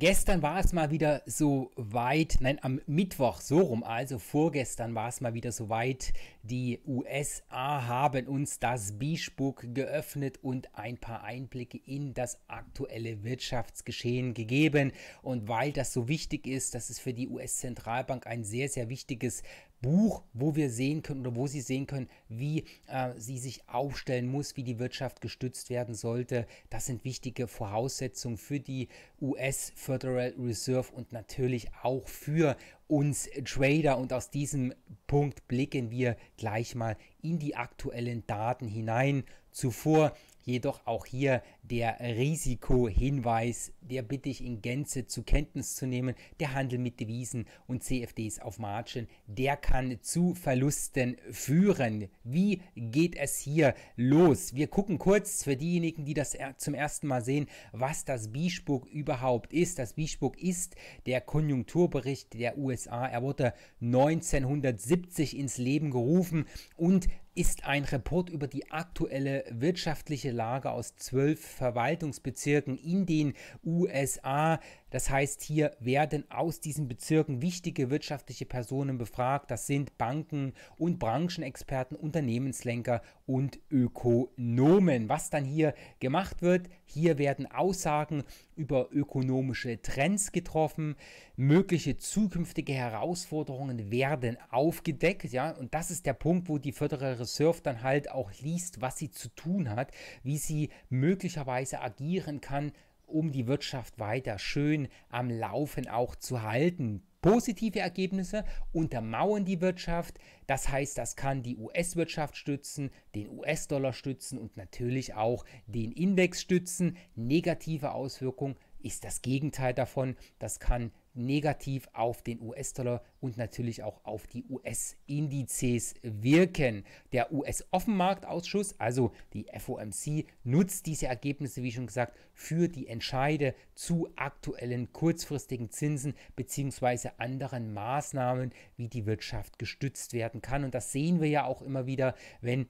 Gestern war es mal wieder so weit, nein, am Mittwoch so rum, also vorgestern war es mal wieder so weit. Die USA haben uns das Bischbuck geöffnet und ein paar Einblicke in das aktuelle Wirtschaftsgeschehen gegeben. Und weil das so wichtig ist, das ist für die US-Zentralbank ein sehr, sehr wichtiges Buch, wo wir sehen können oder wo Sie sehen können, wie äh, sie sich aufstellen muss, wie die Wirtschaft gestützt werden sollte. Das sind wichtige Voraussetzungen für die US Federal Reserve und natürlich auch für uns Trader. Und aus diesem Punkt blicken wir gleich mal in die aktuellen Daten hinein. Zuvor Jedoch auch hier der Risikohinweis, der bitte ich in Gänze zur Kenntnis zu nehmen. Der Handel mit Devisen und CFDs auf Margin, der kann zu Verlusten führen. Wie geht es hier los? Wir gucken kurz für diejenigen, die das zum ersten Mal sehen, was das b überhaupt ist. Das b ist der Konjunkturbericht der USA. Er wurde 1970 ins Leben gerufen und ist ein Report über die aktuelle wirtschaftliche Lage aus zwölf Verwaltungsbezirken in den USA. Das heißt, hier werden aus diesen Bezirken wichtige wirtschaftliche Personen befragt. Das sind Banken und Branchenexperten, Unternehmenslenker und Ökonomen. Was dann hier gemacht wird, hier werden Aussagen über ökonomische Trends getroffen, mögliche zukünftige Herausforderungen werden aufgedeckt, ja, und das ist der Punkt, wo die Federal Reserve dann halt auch liest, was sie zu tun hat, wie sie möglicherweise agieren kann, um die Wirtschaft weiter schön am Laufen auch zu halten. Positive Ergebnisse untermauern die Wirtschaft, das heißt, das kann die US-Wirtschaft stützen, den US-Dollar stützen und natürlich auch den Index stützen. Negative Auswirkungen ist das Gegenteil davon, das kann negativ auf den US-Dollar und natürlich auch auf die US-Indizes wirken. Der US-Offenmarktausschuss, also die FOMC, nutzt diese Ergebnisse, wie schon gesagt, für die Entscheide zu aktuellen kurzfristigen Zinsen bzw. anderen Maßnahmen, wie die Wirtschaft gestützt werden kann. Und das sehen wir ja auch immer wieder, wenn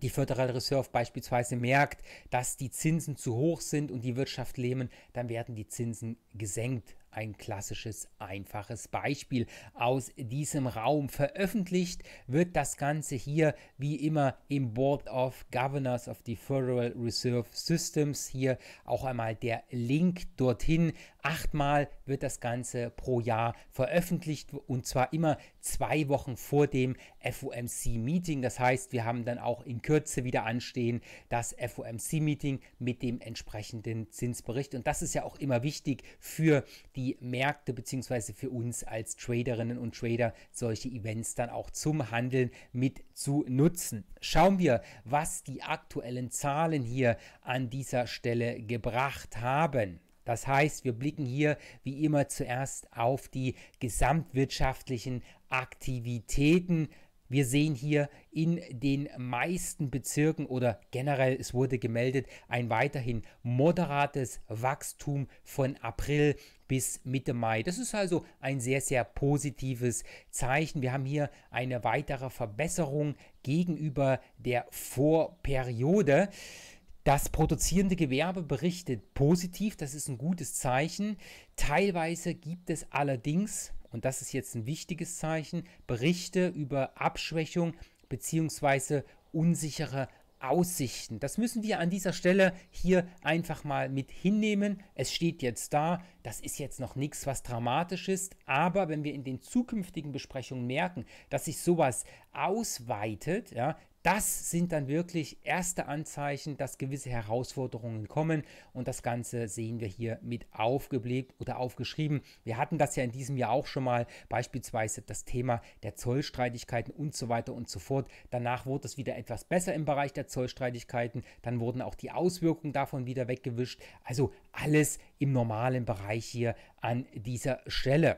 die Federal Reserve beispielsweise merkt, dass die Zinsen zu hoch sind und die Wirtschaft lähmen, dann werden die Zinsen gesenkt ein klassisches, einfaches Beispiel aus diesem Raum. Veröffentlicht wird das Ganze hier wie immer im Board of Governors of the Federal Reserve Systems. Hier auch einmal der Link dorthin. Achtmal wird das Ganze pro Jahr veröffentlicht und zwar immer zwei Wochen vor dem FOMC-Meeting. Das heißt, wir haben dann auch in Kürze wieder anstehen das FOMC-Meeting mit dem entsprechenden Zinsbericht. Und das ist ja auch immer wichtig für die Märkte bzw. für uns als Traderinnen und Trader, solche Events dann auch zum Handeln mit zu nutzen. Schauen wir, was die aktuellen Zahlen hier an dieser Stelle gebracht haben. Das heißt, wir blicken hier wie immer zuerst auf die gesamtwirtschaftlichen Aktivitäten. Wir sehen hier in den meisten Bezirken oder generell, es wurde gemeldet, ein weiterhin moderates Wachstum von April bis Mitte Mai. Das ist also ein sehr, sehr positives Zeichen. Wir haben hier eine weitere Verbesserung gegenüber der Vorperiode. Das produzierende Gewerbe berichtet positiv, das ist ein gutes Zeichen. Teilweise gibt es allerdings, und das ist jetzt ein wichtiges Zeichen, Berichte über Abschwächung bzw. unsichere Aussichten. Das müssen wir an dieser Stelle hier einfach mal mit hinnehmen. Es steht jetzt da, das ist jetzt noch nichts, was dramatisch ist, aber wenn wir in den zukünftigen Besprechungen merken, dass sich sowas ausweitet, ja, das sind dann wirklich erste Anzeichen, dass gewisse Herausforderungen kommen und das Ganze sehen wir hier mit aufgeblickt oder aufgeschrieben. Wir hatten das ja in diesem Jahr auch schon mal, beispielsweise das Thema der Zollstreitigkeiten und so weiter und so fort. Danach wurde es wieder etwas besser im Bereich der Zollstreitigkeiten, dann wurden auch die Auswirkungen davon wieder weggewischt. Also alles im normalen Bereich hier an dieser Stelle.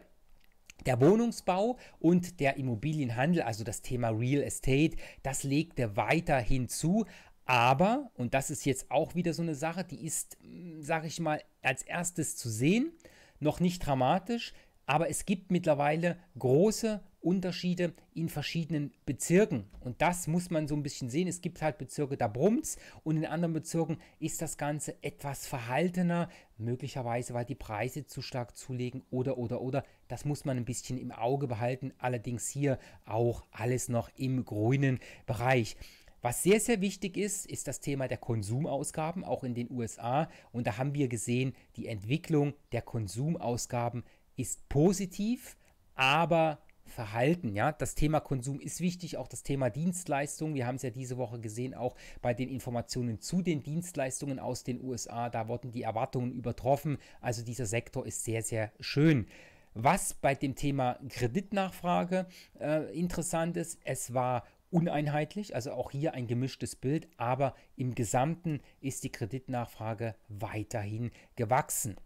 Der Wohnungsbau und der Immobilienhandel, also das Thema Real Estate, das legte weiter hinzu. Aber, und das ist jetzt auch wieder so eine Sache, die ist, hm, sage ich mal, als erstes zu sehen, noch nicht dramatisch, aber es gibt mittlerweile große Unterschiede in verschiedenen Bezirken. Und das muss man so ein bisschen sehen. Es gibt halt Bezirke, da brummt's und in anderen Bezirken ist das Ganze etwas verhaltener, möglicherweise weil die Preise zu stark zulegen oder oder oder. Das muss man ein bisschen im Auge behalten. Allerdings hier auch alles noch im grünen Bereich. Was sehr, sehr wichtig ist, ist das Thema der Konsumausgaben, auch in den USA. Und da haben wir gesehen, die Entwicklung der Konsumausgaben ist positiv, aber Verhalten, ja. Das Thema Konsum ist wichtig, auch das Thema Dienstleistung. Wir haben es ja diese Woche gesehen, auch bei den Informationen zu den Dienstleistungen aus den USA. Da wurden die Erwartungen übertroffen. Also dieser Sektor ist sehr, sehr schön. Was bei dem Thema Kreditnachfrage äh, interessant ist, es war uneinheitlich, also auch hier ein gemischtes Bild, aber im Gesamten ist die Kreditnachfrage weiterhin gewachsen.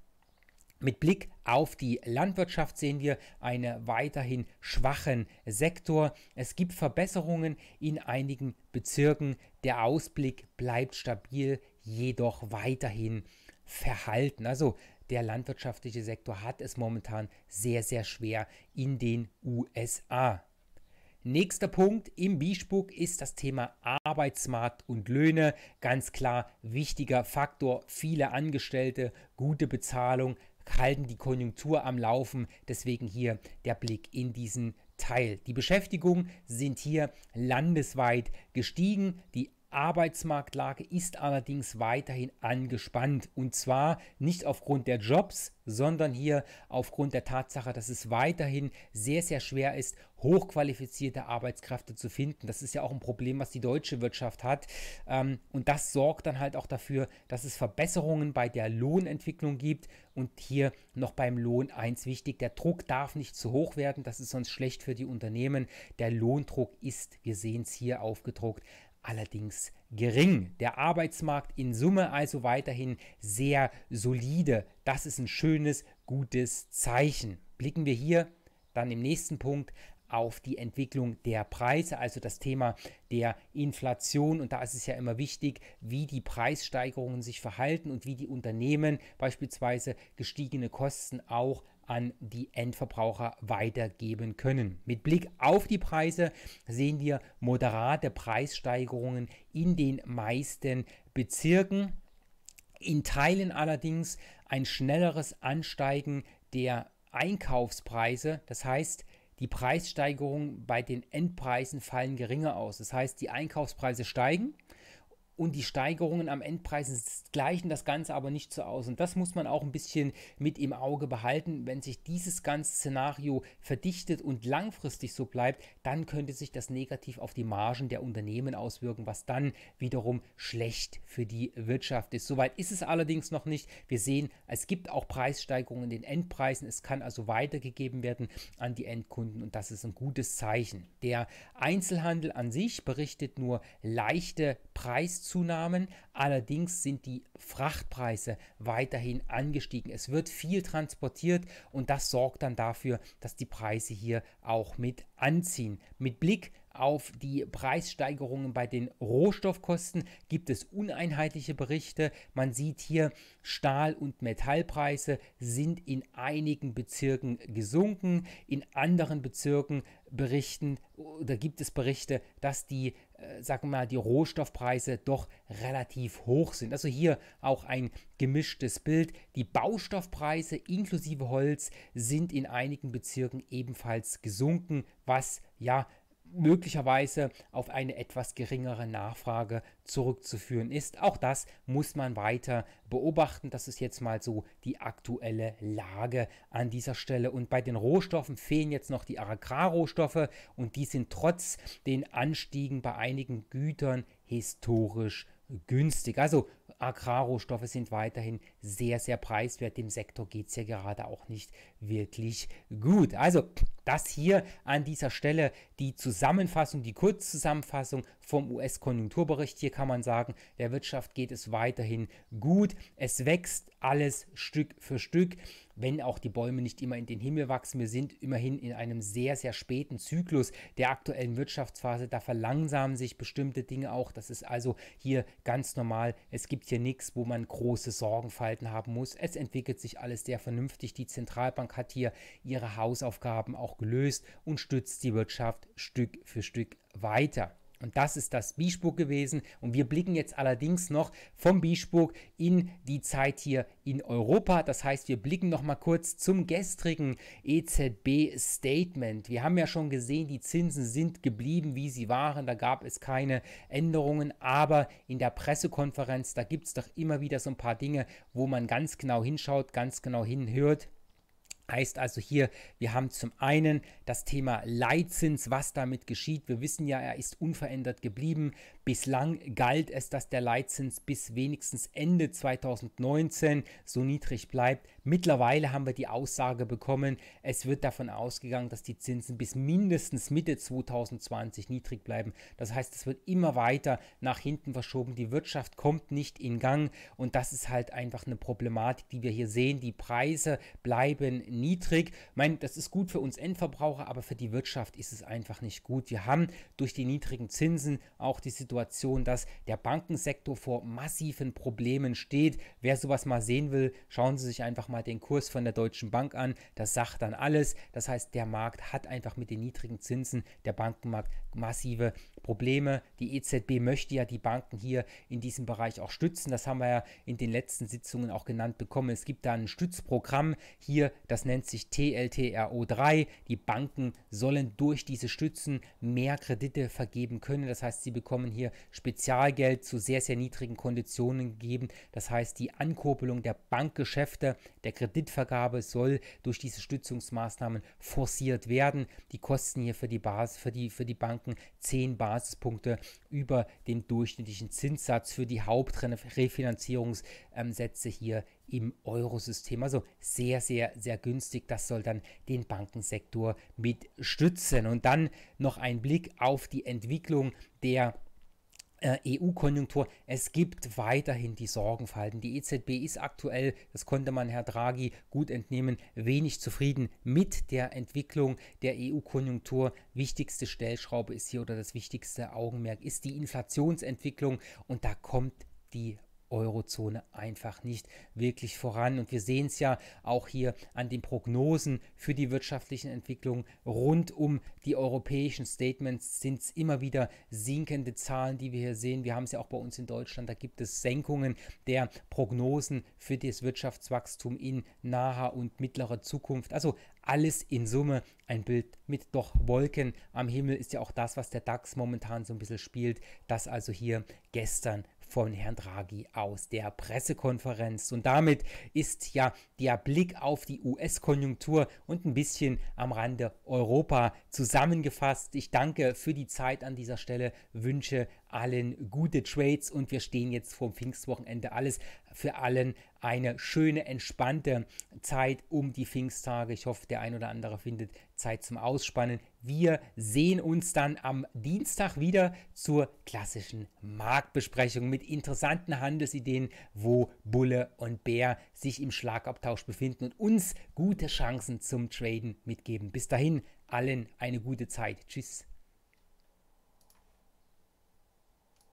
Mit Blick auf die Landwirtschaft sehen wir einen weiterhin schwachen Sektor. Es gibt Verbesserungen in einigen Bezirken. Der Ausblick bleibt stabil, jedoch weiterhin verhalten. Also der landwirtschaftliche Sektor hat es momentan sehr, sehr schwer in den USA. Nächster Punkt im Biesburg ist das Thema Arbeitsmarkt und Löhne. Ganz klar wichtiger Faktor. Viele Angestellte, gute Bezahlung, halten die Konjunktur am Laufen. Deswegen hier der Blick in diesen Teil. Die Beschäftigung sind hier landesweit gestiegen. Die Arbeitsmarktlage ist allerdings weiterhin angespannt. Und zwar nicht aufgrund der Jobs, sondern hier aufgrund der Tatsache, dass es weiterhin sehr, sehr schwer ist, hochqualifizierte Arbeitskräfte zu finden. Das ist ja auch ein Problem, was die deutsche Wirtschaft hat. Ähm, und das sorgt dann halt auch dafür, dass es Verbesserungen bei der Lohnentwicklung gibt. Und hier noch beim Lohn eins wichtig, der Druck darf nicht zu hoch werden. Das ist sonst schlecht für die Unternehmen. Der Lohndruck ist, wir sehen es hier aufgedruckt, allerdings gering. Der Arbeitsmarkt in Summe also weiterhin sehr solide. Das ist ein schönes, gutes Zeichen. Blicken wir hier dann im nächsten Punkt auf die Entwicklung der Preise, also das Thema der Inflation. Und da ist es ja immer wichtig, wie die Preissteigerungen sich verhalten und wie die Unternehmen beispielsweise gestiegene Kosten auch an die Endverbraucher weitergeben können. Mit Blick auf die Preise sehen wir moderate Preissteigerungen in den meisten Bezirken. In Teilen allerdings ein schnelleres Ansteigen der Einkaufspreise. Das heißt, die Preissteigerungen bei den Endpreisen fallen geringer aus. Das heißt, die Einkaufspreise steigen, und die Steigerungen am Endpreis gleichen das Ganze aber nicht so aus. Und das muss man auch ein bisschen mit im Auge behalten. Wenn sich dieses ganze Szenario verdichtet und langfristig so bleibt, dann könnte sich das negativ auf die Margen der Unternehmen auswirken, was dann wiederum schlecht für die Wirtschaft ist. Soweit ist es allerdings noch nicht. Wir sehen, es gibt auch Preissteigerungen in den Endpreisen. Es kann also weitergegeben werden an die Endkunden und das ist ein gutes Zeichen. Der Einzelhandel an sich berichtet nur leichte Preiszuwächse Zunahmen. Allerdings sind die Frachtpreise weiterhin angestiegen. Es wird viel transportiert und das sorgt dann dafür, dass die Preise hier auch mit anziehen. Mit Blick auf die Preissteigerungen bei den Rohstoffkosten gibt es uneinheitliche Berichte. Man sieht hier, Stahl- und Metallpreise sind in einigen Bezirken gesunken. In anderen Bezirken berichten, da gibt es Berichte, dass die äh, sagen wir mal, die Rohstoffpreise doch relativ hoch sind. Also hier auch ein gemischtes Bild. Die Baustoffpreise inklusive Holz sind in einigen Bezirken ebenfalls gesunken, was ja möglicherweise auf eine etwas geringere Nachfrage zurückzuführen ist. Auch das muss man weiter beobachten. Das ist jetzt mal so die aktuelle Lage an dieser Stelle. Und bei den Rohstoffen fehlen jetzt noch die Agrarrohstoffe und die sind trotz den Anstiegen bei einigen Gütern historisch günstig. Also Agrarrohstoffe sind weiterhin sehr, sehr preiswert. Dem Sektor geht es ja gerade auch nicht wirklich gut. Also das hier an dieser Stelle die Zusammenfassung, die Kurzzusammenfassung vom US-Konjunkturbericht. Hier kann man sagen, der Wirtschaft geht es weiterhin gut. Es wächst alles Stück für Stück wenn auch die Bäume nicht immer in den Himmel wachsen. Wir sind immerhin in einem sehr, sehr späten Zyklus der aktuellen Wirtschaftsphase. Da verlangsamen sich bestimmte Dinge auch. Das ist also hier ganz normal. Es gibt hier nichts, wo man große Sorgenfalten haben muss. Es entwickelt sich alles sehr vernünftig. Die Zentralbank hat hier ihre Hausaufgaben auch gelöst und stützt die Wirtschaft Stück für Stück weiter. Und das ist das Biesburg gewesen. Und wir blicken jetzt allerdings noch vom Biesburg in die Zeit hier in Europa. Das heißt, wir blicken noch mal kurz zum gestrigen EZB-Statement. Wir haben ja schon gesehen, die Zinsen sind geblieben, wie sie waren. Da gab es keine Änderungen. Aber in der Pressekonferenz, da gibt es doch immer wieder so ein paar Dinge, wo man ganz genau hinschaut, ganz genau hinhört. Heißt also hier, wir haben zum einen das Thema Leitzins, was damit geschieht. Wir wissen ja, er ist unverändert geblieben. Bislang galt es, dass der Leitzins bis wenigstens Ende 2019 so niedrig bleibt. Mittlerweile haben wir die Aussage bekommen, es wird davon ausgegangen, dass die Zinsen bis mindestens Mitte 2020 niedrig bleiben. Das heißt, es wird immer weiter nach hinten verschoben. Die Wirtschaft kommt nicht in Gang und das ist halt einfach eine Problematik, die wir hier sehen. Die Preise bleiben niedrig. Ich meine, das ist gut für uns Endverbraucher, aber für die Wirtschaft ist es einfach nicht gut. Wir haben durch die niedrigen Zinsen auch die Situation, Situation, dass der Bankensektor vor massiven Problemen steht. Wer sowas mal sehen will, schauen Sie sich einfach mal den Kurs von der Deutschen Bank an. Das sagt dann alles. Das heißt, der Markt hat einfach mit den niedrigen Zinsen, der Bankenmarkt, massive Probleme. Die EZB möchte ja die Banken hier in diesem Bereich auch stützen. Das haben wir ja in den letzten Sitzungen auch genannt bekommen. Es gibt da ein Stützprogramm hier, das nennt sich TLTRO3. Die Banken sollen durch diese Stützen mehr Kredite vergeben können. Das heißt, sie bekommen hier hier Spezialgeld zu sehr, sehr niedrigen Konditionen gegeben. Das heißt, die Ankurbelung der Bankgeschäfte, der Kreditvergabe soll durch diese Stützungsmaßnahmen forciert werden. Die Kosten hier für die, Basis, für die, für die Banken 10 Basispunkte über den durchschnittlichen Zinssatz für die Hauptrefinanzierungssätze hier im Eurosystem. Also sehr, sehr, sehr günstig. Das soll dann den Bankensektor mit stützen. Und dann noch ein Blick auf die Entwicklung der äh, EU-Konjunktur. Es gibt weiterhin die Sorgenfalten. Die EZB ist aktuell, das konnte man Herr Draghi gut entnehmen, wenig zufrieden mit der Entwicklung der EU-Konjunktur. Wichtigste Stellschraube ist hier oder das wichtigste Augenmerk ist die Inflationsentwicklung und da kommt die Eurozone einfach nicht wirklich voran. Und wir sehen es ja auch hier an den Prognosen für die wirtschaftlichen Entwicklungen rund um die europäischen Statements sind es immer wieder sinkende Zahlen, die wir hier sehen. Wir haben es ja auch bei uns in Deutschland, da gibt es Senkungen der Prognosen für das Wirtschaftswachstum in naher und mittlerer Zukunft. Also alles in Summe ein Bild mit doch Wolken am Himmel ist ja auch das, was der DAX momentan so ein bisschen spielt. Das also hier gestern von Herrn Draghi aus der Pressekonferenz. Und damit ist ja der Blick auf die US-Konjunktur und ein bisschen am Rande Europa zusammengefasst. Ich danke für die Zeit an dieser Stelle, wünsche allen gute Trades und wir stehen jetzt vorm Pfingstwochenende alles für allen eine schöne, entspannte Zeit um die Pfingsttage. Ich hoffe, der ein oder andere findet Zeit zum Ausspannen. Wir sehen uns dann am Dienstag wieder zur klassischen Marktbesprechung mit interessanten Handelsideen, wo Bulle und Bär sich im Schlagabtausch befinden und uns gute Chancen zum Traden mitgeben. Bis dahin, allen eine gute Zeit. Tschüss.